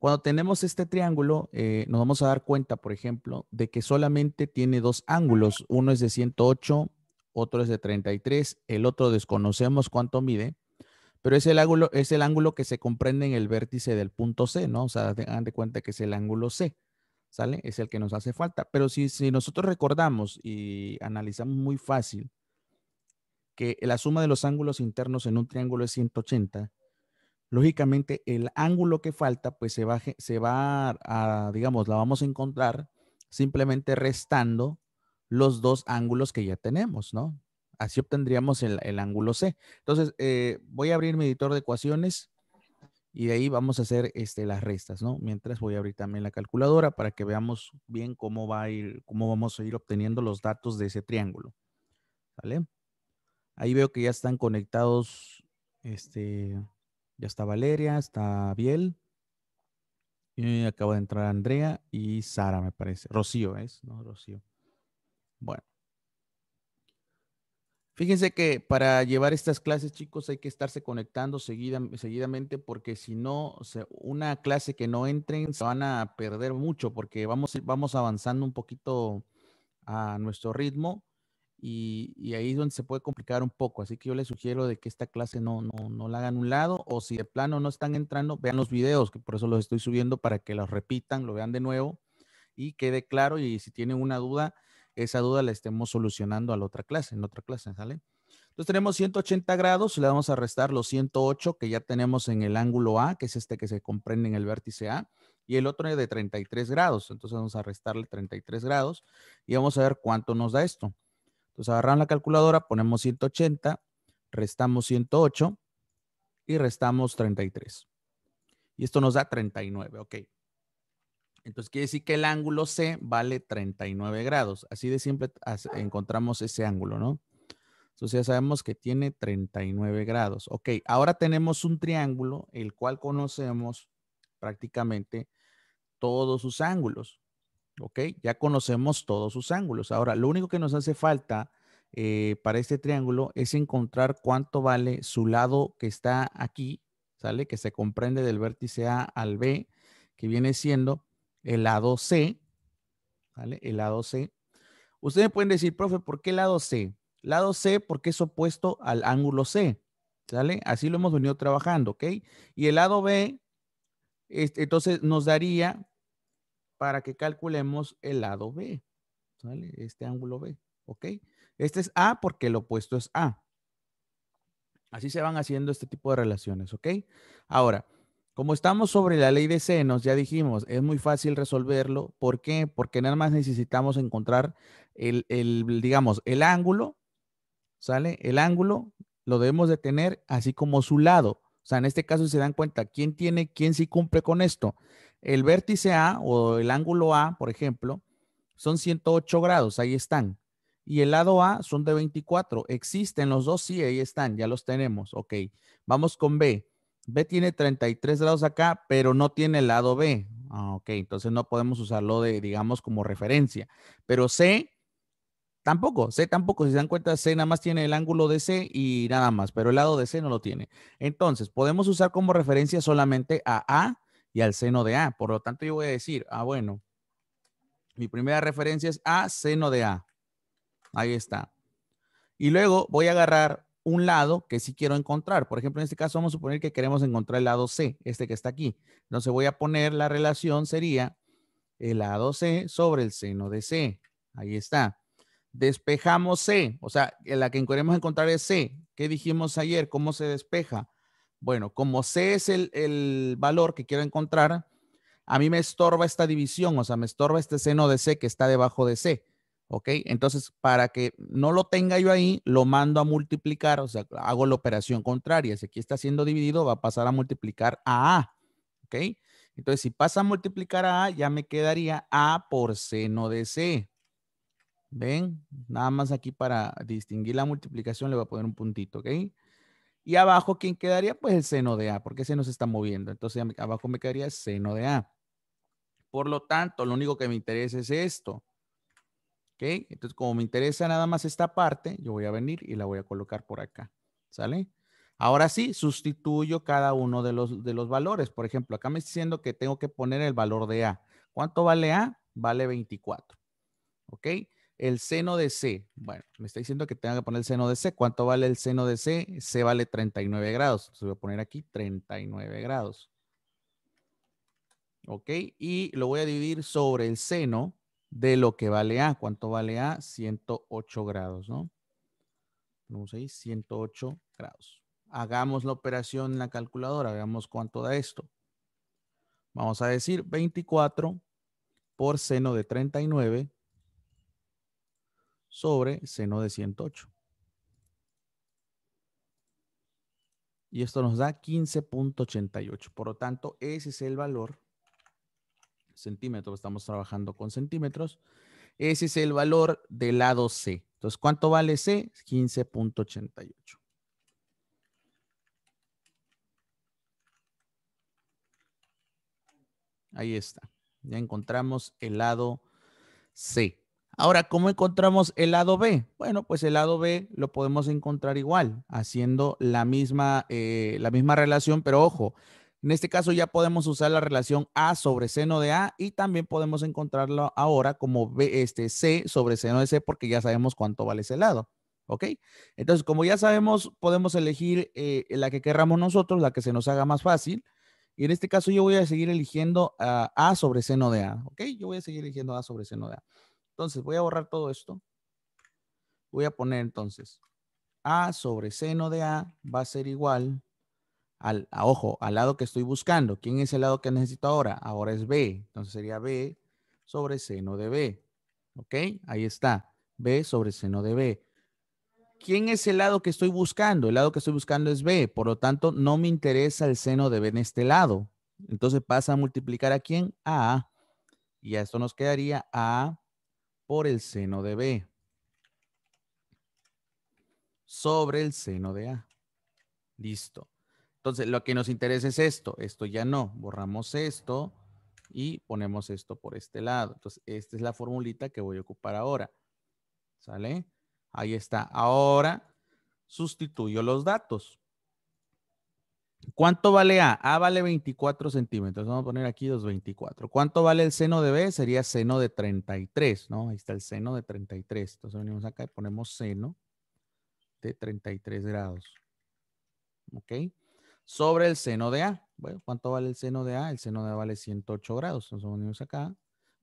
Cuando tenemos este triángulo, eh, nos vamos a dar cuenta, por ejemplo, de que solamente tiene dos ángulos. Uno es de 108, otro es de 33, el otro desconocemos cuánto mide, pero es el ángulo, es el ángulo que se comprende en el vértice del punto C, ¿no? O sea, tengan de cuenta que es el ángulo C, ¿sale? Es el que nos hace falta. Pero si, si nosotros recordamos y analizamos muy fácil que la suma de los ángulos internos en un triángulo es 180, lógicamente el ángulo que falta, pues se va, se va a, digamos, la vamos a encontrar simplemente restando los dos ángulos que ya tenemos, ¿no? Así obtendríamos el, ángulo C. Entonces, eh, voy a abrir mi editor de ecuaciones y de ahí vamos a hacer este, las restas, ¿no? Mientras voy a abrir también la calculadora para que veamos bien cómo, va a ir, cómo vamos a ir obteniendo los datos de ese triángulo. ¿Vale? Ahí veo que ya están conectados este, ya está Valeria, está Biel. Y acaba de entrar Andrea y Sara, me parece. Rocío es, ¿no? Rocío. Bueno. Fíjense que para llevar estas clases, chicos, hay que estarse conectando seguidamente porque si no, una clase que no entren se van a perder mucho porque vamos, vamos avanzando un poquito a nuestro ritmo y, ahí es donde se puede complicar un poco. Así que yo les sugiero de que esta clase no, la hagan un lado o si de plano no están entrando, vean los videos, que por eso los estoy subiendo para que los repitan, lo vean de nuevo y quede claro y si tienen una duda, esa duda la estemos solucionando a la otra clase, en otra clase, ¿sale? Entonces tenemos 180 grados, le vamos a restar los 108 que ya tenemos en el ángulo A, que es este que se comprende en el vértice A, y el otro es de 33 grados. Entonces vamos a restarle 33 grados y vamos a ver cuánto nos da esto. Entonces agarramos la calculadora, ponemos 180, restamos 108 y restamos 33. Y esto nos da 39, ok. Entonces quiere decir que el ángulo C vale 39 grados. Así de siempre encontramos ese ángulo, ¿no? Entonces ya sabemos que tiene 39 grados. Ok, ahora tenemos un triángulo, el cual conocemos prácticamente todos sus ángulos. ¿ok? Ya conocemos todos sus ángulos. Ahora, lo único que nos hace falta eh, para este triángulo es encontrar cuánto vale su lado que está aquí, ¿sale? Que se comprende del vértice A al B, que viene siendo el lado C, ¿vale? El lado C. Ustedes pueden decir, profe, ¿por qué lado C? Lado C porque es opuesto al ángulo C, ¿sale? Así lo hemos venido trabajando, ¿ok? Y el lado B, este, entonces nos daría para que calculemos el lado B, ¿sale? Este ángulo B, ¿ok? Este es A porque el opuesto es A. Así se van haciendo este tipo de relaciones, ¿ok? Ahora, como estamos sobre la ley de senos, ya dijimos, es muy fácil resolverlo. ¿Por qué? Porque nada más necesitamos encontrar el, el digamos, el ángulo, ¿sale? El ángulo lo debemos de tener así como su lado. O sea, en este caso, se dan cuenta, ¿quién tiene, quién sí cumple con esto? El vértice A o el ángulo A, por ejemplo, son 108 grados, ahí están. Y el lado A son de 24. Existen los dos, sí, ahí están, ya los tenemos. Ok, vamos con B. B tiene 33 grados acá, pero no tiene el lado B. Ah, ok, entonces no podemos usarlo de, digamos, como referencia. Pero C Tampoco, C tampoco, si se dan cuenta, C nada más tiene el ángulo de C y nada más, pero el lado de C no lo tiene. Entonces, podemos usar como referencia solamente a A y al seno de A. Por lo tanto, yo voy a decir, ah, bueno, mi primera referencia es A, seno de A. Ahí está. Y luego voy a agarrar un lado que sí quiero encontrar. Por ejemplo, en este caso vamos a suponer que queremos encontrar el lado C, este que está aquí. Entonces voy a poner la relación sería el lado C sobre el seno de C. Ahí está. Despejamos C, o sea, la que queremos encontrar es C. ¿Qué dijimos ayer? ¿Cómo se despeja? Bueno, como C es el, valor que quiero encontrar, a mí me estorba esta división, o sea, me estorba este seno de C que está debajo de C. ¿Ok? Entonces, para que no lo tenga yo ahí, lo mando a multiplicar, o sea, hago la operación contraria. Si aquí está siendo dividido, va a pasar a multiplicar a A. ¿Ok? Entonces, si pasa a multiplicar a A, ya me quedaría A por seno de C. ¿Ven? Nada más aquí para distinguir la multiplicación le voy a poner un puntito, ¿ok? Y abajo, ¿quién quedaría? Pues el seno de A, porque ese no se está moviendo. Entonces, abajo me quedaría el seno de A. Por lo tanto, lo único que me interesa es esto. ¿Ok? Entonces, como me interesa nada más esta parte, yo voy a venir y la voy a colocar por acá. ¿Sale? Ahora sí, sustituyo cada uno de los, de los valores. Por ejemplo, acá me estoy diciendo que tengo que poner el valor de A. ¿Cuánto vale A? Vale 24. ¿Ok? El seno de C. Bueno, me está diciendo que tenga que poner el seno de C. ¿Cuánto vale el seno de C? C vale 39 grados. Entonces voy a poner aquí 39 grados. ¿Ok? Y lo voy a dividir sobre el seno de lo que vale A. ¿Cuánto vale A? 108 grados, ¿no? Vamos ahí, 108 grados. Hagamos la operación en la calculadora, veamos cuánto da esto. Vamos a decir 24 por seno de 39 sobre seno de 108. Y esto nos da 15.88. Por lo tanto, ese es el valor, Centímetro, estamos trabajando con centímetros, ese es el valor del lado C. Entonces, ¿cuánto vale C? 15.88. Ahí está. Ya encontramos el lado C. Ahora, ¿cómo encontramos el lado B? Bueno, pues el lado B lo podemos encontrar igual, haciendo la misma, eh, la misma relación, pero ojo, en este caso ya podemos usar la relación A sobre seno de A y también podemos encontrarlo ahora como B, este, C sobre seno de C porque ya sabemos cuánto vale ese lado. ¿Ok? Entonces, como ya sabemos, podemos elegir eh, la que querramos nosotros, la que se nos haga más fácil. Y en este caso yo voy a seguir eligiendo ah, A sobre seno de A. ¿Ok? Yo voy a seguir eligiendo A sobre seno de A. Entonces voy a borrar todo esto. Voy a poner entonces A sobre seno de A va a ser igual al, ojo, al lado que estoy buscando. ¿Quién es el lado que necesito ahora? Ahora es B. Entonces sería B sobre seno de B. ¿Ok? Ahí está. B sobre seno de B. ¿Quién es el lado que estoy buscando? El lado que estoy buscando es B. Por lo tanto, no me interesa el seno de B en este lado. Entonces pasa a multiplicar a quién? A. Y a esto nos quedaría A por el seno de B sobre el seno de A. Listo. Entonces, lo que nos interesa es esto. Esto ya no. Borramos esto y ponemos esto por este lado. Entonces, esta es la formulita que voy a ocupar ahora. ¿Sale? Ahí está. Ahora sustituyo los datos. ¿Cuánto vale A? A vale 24 centímetros. Vamos a poner aquí 224. ¿Cuánto vale el seno de B? Sería seno de 33, ¿no? Ahí está el seno de 33. Entonces venimos acá y ponemos seno de 33 grados. ¿Ok? Sobre el seno de A. Bueno, ¿cuánto vale el seno de A? El seno de A vale 108 grados. Entonces venimos acá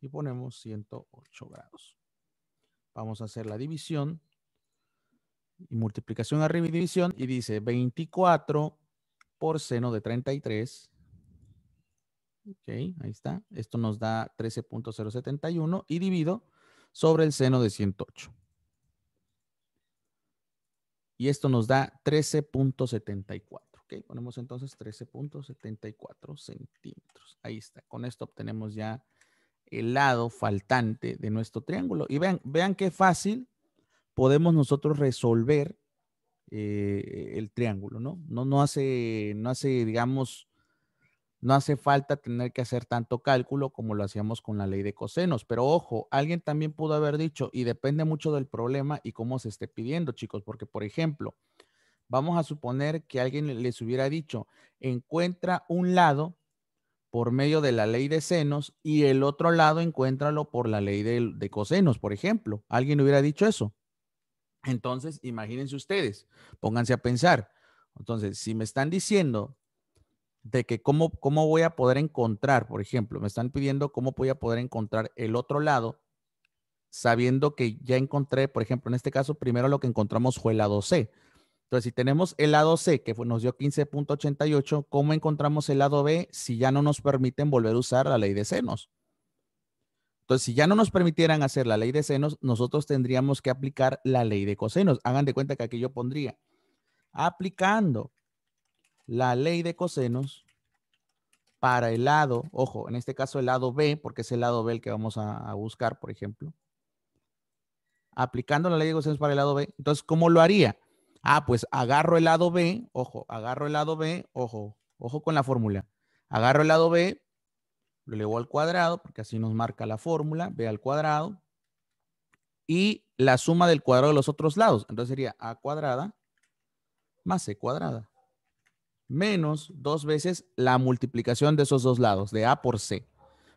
y ponemos 108 grados. Vamos a hacer la división y multiplicación arriba y división. Y dice 24 por seno de 33. Ok, ahí está. Esto nos da 13.071 y divido sobre el seno de 108. Y esto nos da 13.74. Ok, ponemos entonces 13.74 centímetros. Ahí está. Con esto obtenemos ya el lado faltante de nuestro triángulo. Y vean, vean qué fácil podemos nosotros resolver eh, el triángulo, ¿no? No, no hace, no hace, digamos, no hace falta tener que hacer tanto cálculo como lo hacíamos con la ley de cosenos. Pero ojo, alguien también pudo haber dicho, y depende mucho del problema y cómo se esté pidiendo, chicos, porque, por ejemplo, vamos a suponer que alguien les hubiera dicho, encuentra un lado por medio de la ley de senos y el otro lado encuéntralo por la ley de, de cosenos, por ejemplo. Alguien hubiera dicho eso. Entonces, imagínense ustedes, pónganse a pensar. Entonces, si me están diciendo de que cómo, cómo voy a poder encontrar, por ejemplo, me están pidiendo cómo voy a poder encontrar el otro lado, sabiendo que ya encontré, por ejemplo, en este caso, primero lo que encontramos fue el lado C. Entonces, si tenemos el lado C, que nos dio 15.88, ¿cómo encontramos el lado B si ya no nos permiten volver a usar la ley de senos? Entonces, si ya no nos permitieran hacer la ley de senos, nosotros tendríamos que aplicar la ley de cosenos. Hagan de cuenta que aquí yo pondría, aplicando la ley de cosenos para el lado, ojo, en este caso el lado B, porque es el lado B el que vamos a, buscar, por ejemplo. Aplicando la ley de cosenos para el lado B. Entonces, ¿cómo lo haría? Ah, pues agarro el lado B, ojo, agarro el lado B, ojo, ojo con la fórmula. Agarro el lado B, lo elevo al cuadrado, porque así nos marca la fórmula, b al cuadrado, y la suma del cuadrado de los otros lados. Entonces sería a cuadrada más c cuadrada, menos dos veces la multiplicación de esos dos lados, de a por c,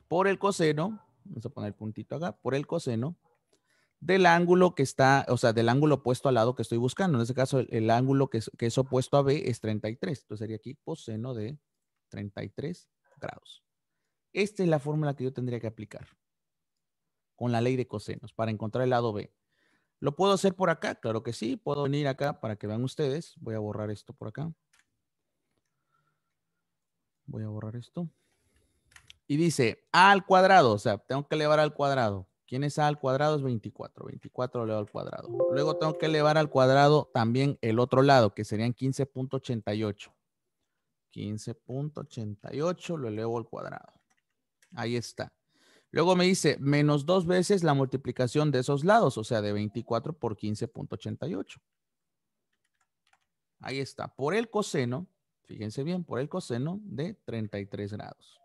por el coseno, vamos a poner el puntito acá, por el coseno del ángulo que está, o sea, del ángulo opuesto al lado que estoy buscando. En este caso, el, ángulo que es, que es opuesto a B es 33. Entonces sería aquí coseno de 33 grados. Esta es la fórmula que yo tendría que aplicar con la ley de cosenos para encontrar el lado B. ¿Lo puedo hacer por acá? Claro que sí. Puedo venir acá para que vean ustedes. Voy a borrar esto por acá. Voy a borrar esto. Y dice A al cuadrado, o sea, tengo que elevar al cuadrado. ¿Quién es A al cuadrado? Es 24. 24 lo elevo al cuadrado. Luego tengo que elevar al cuadrado también el otro lado, que serían 15.88. 15.88 lo elevo al cuadrado. Ahí está. Luego me dice menos dos veces la multiplicación de esos lados, o sea, de 24 por 15.88. Ahí está. Por el coseno, fíjense bien, por el coseno de 33 grados.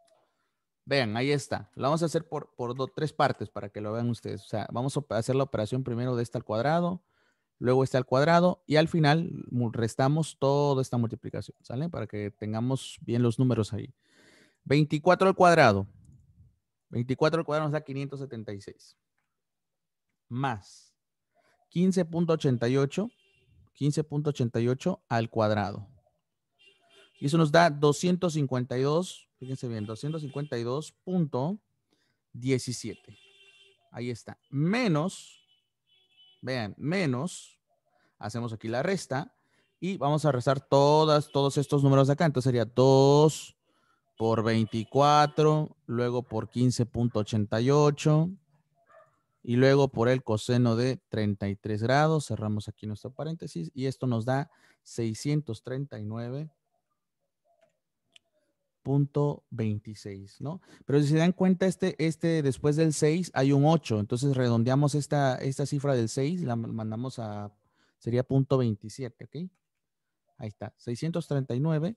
Vean, ahí está. Lo vamos a hacer por, por tres partes para que lo vean ustedes. O sea, vamos a hacer la operación primero de esta al cuadrado, luego esta al cuadrado y al final restamos toda esta multiplicación, ¿sale? Para que tengamos bien los números ahí. 24 al cuadrado 24 al cuadrado nos da 576. Más 15.88, 15.88 al cuadrado. Y eso nos da 252, fíjense bien, 252.17. Ahí está. Menos, vean, menos, hacemos aquí la resta y vamos a restar todas, todos estos números de acá. Entonces sería 2 por 24, luego por 15.88 y luego por el coseno de 33 grados. Cerramos aquí nuestro paréntesis y esto nos da 639.26, ¿no? Pero si se dan cuenta, este, este después del 6 hay un 8, entonces redondeamos esta, esta cifra del 6, la mandamos a, sería punto 27, ¿ok? Ahí está, 639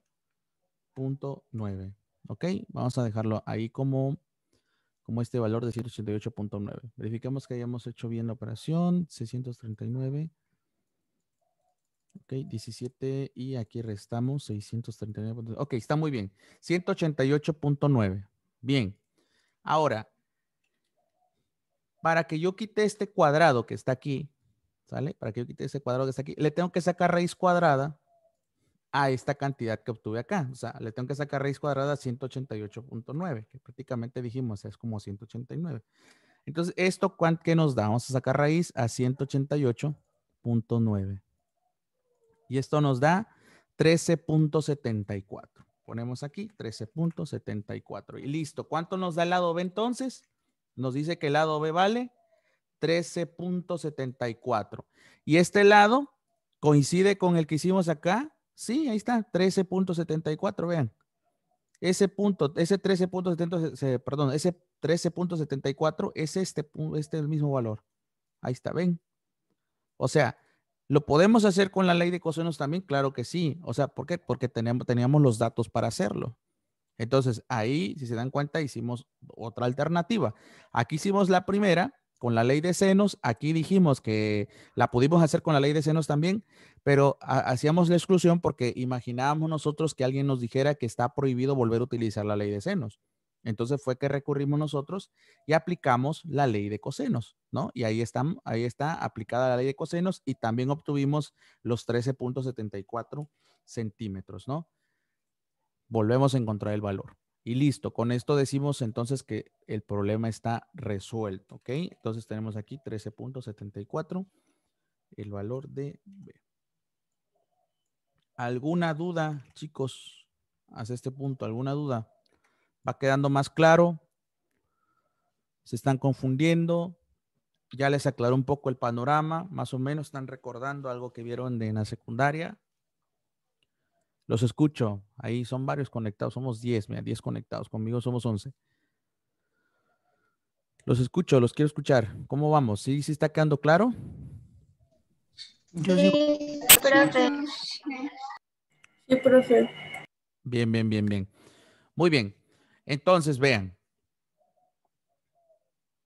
188.9. ¿Ok? Vamos a dejarlo ahí como, como este valor de 188.9. Verificamos que hayamos hecho bien la operación. 639. Ok, 17 y aquí restamos 639. Ok, está muy bien. 188.9. Bien. Ahora, para que yo quite este cuadrado que está aquí, ¿sale? Para que yo quite ese cuadrado que está aquí, le tengo que sacar raíz cuadrada a esta cantidad que obtuve acá. O sea, le tengo que sacar raíz cuadrada a 188.9, que prácticamente dijimos es como 189. Entonces, ¿esto qué nos da? Vamos a sacar raíz a 188.9. Y esto nos da 13.74. Ponemos aquí 13.74. Y listo. ¿Cuánto nos da el lado B entonces? Nos dice que el lado B vale 13.74. Y este lado coincide con el que hicimos acá, Sí, ahí está, 13.74, vean. Ese punto, ese 13.74, perdón, ese 13.74 es este, este el mismo valor. Ahí está, ven. O sea, ¿lo podemos hacer con la ley de cosenos también? Claro que sí. O sea, ¿por qué? Porque teníamos, teníamos los datos para hacerlo. Entonces, ahí, si se dan cuenta, hicimos otra alternativa. Aquí hicimos la primera, con la ley de senos, aquí dijimos que la pudimos hacer con la ley de senos también, pero hacíamos la exclusión porque imaginábamos nosotros que alguien nos dijera que está prohibido volver a utilizar la ley de senos. Entonces fue que recurrimos nosotros y aplicamos la ley de cosenos, ¿no? Y ahí está, ahí está aplicada la ley de cosenos y también obtuvimos los 13.74 centímetros, ¿no? Volvemos a encontrar el valor. Y listo, con esto decimos entonces que el problema está resuelto, ¿ok? Entonces tenemos aquí 13.74, el valor de B. ¿Alguna duda, chicos? Hasta este punto, ¿alguna duda? ¿Va quedando más claro? ¿Se están confundiendo? Ya les aclaró un poco el panorama, más o menos están recordando algo que vieron de, en la secundaria. Los escucho. Ahí son varios conectados. Somos 10, mira, 10 conectados. Conmigo somos 11. Los escucho, los quiero escuchar. ¿Cómo vamos? ¿Sí, sí está quedando claro? sí, Sí, profe. Bien, bien, bien, bien. Muy bien. Entonces, vean.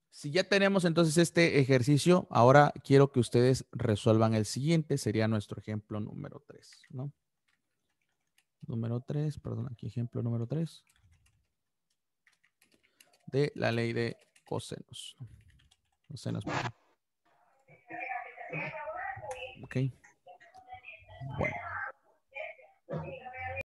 Si ya tenemos entonces este ejercicio, ahora quiero que ustedes resuelvan el siguiente. Sería nuestro ejemplo número 3, ¿no? número 3, perdón, aquí ejemplo número 3, de la ley de cosenos. Cosenos. Ok.